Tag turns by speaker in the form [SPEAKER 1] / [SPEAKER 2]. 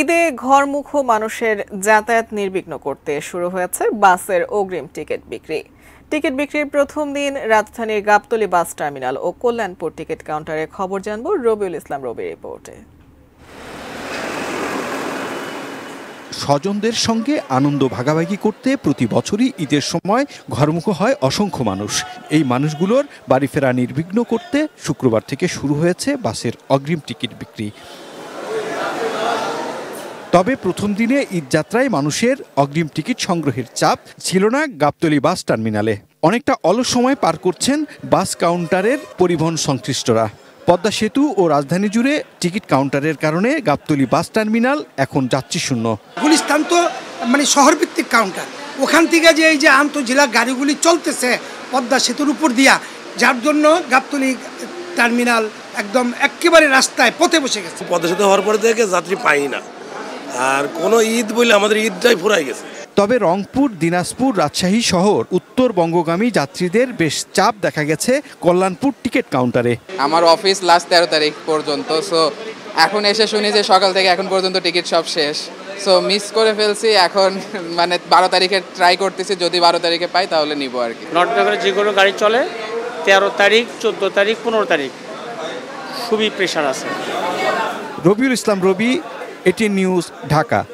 [SPEAKER 1] ঈদে ঘরমুখো মানুষের যাতায়াত নির্বিঘ্ন করতে শুরু হয়েছে বাসের অগ্রিম টিকিট বিক্রি টিকিট বিক্রির প্রথম দিন রাজধানীর গাবতলী বাস টার্মিনাল ও কল্যাণপুর টিকিট কাউন্টারে খবর জানব রবিউল ইসলাম রবির রিপোর্টে
[SPEAKER 2] স্বজনদের সঙ্গে আনন্দ ভাগাভাগি করতে প্রতি বছরই ঈদের সময় ঘরমুখো হয় অসংখ্য মানুষ এই মানুষগুলোর বাড়ি ফেরা নির্বিঘ্ন করতে শুক্রবার থেকে শুরু হয়েছে বাসের অগ্রিম টিকিট বিক্রি তবে প্রথম দিনে ঈদযাত্রায় মানুষের অগ্রিম টিকিট সংগ্রহের চাপ ছিল না গাবতলি বাস টার্মিনালে অনেকটা অলস সময় পার করছেন বাস কাউন্টারের পরিবহন সংশ্লিষ্টরা পদ্মা সেতু ও রাজধানী জুড়ে টিকিট কাউন্টারের কারণে গাবতলি বাস টার্মিনাল এখন যাত্রী শূন্য
[SPEAKER 3] গুলিস্তান তো মানে শহরভিত্তিক কাউন্টার ওখান থেকে যে এই যে আন্তঃজেলা গাড়িগুলি চলতেছে পদ্মা সেতুর উপর দিয়া যার জন্য গাবতলি টার্মিনাল একদম একেবারে রাস্তায় পথে বসে গেছে পদ্মা সেতু হওয়ার পরে থেকে যাত্রী পাই না আর কোনো ঈদ বলে আমাদের ঈদটাই ফুরাই গেছে
[SPEAKER 2] তবে রংপুর দিনাজপুর রাজশাহী শহর উত্তর বঙ্গগামী যাত্রীদের বেশ চাপ দেখা গেছে কল্যাণপুর টিকিট কাউন্টারে
[SPEAKER 4] আমার অফিস লাস্ট তেরো তারিখ পর্যন্ত সো এখন এসে শুনি যে সকাল থেকে এখন পর্যন্ত টিকিট সব শেষ সো মিস করে ফেলছি এখন মানে বারো তারিখে ট্রাই করতেছি যদি বারো তারিখে পাই তাহলে নিব আর কি করে যে কোনো গাড়ি চলে তেরো তারিখ চোদ্দ তারিখ পনেরো তারিখ খুবই প্রেশার আছে
[SPEAKER 2] রবিউল ইসলাম রবি
[SPEAKER 1] एटीन निूज ढाका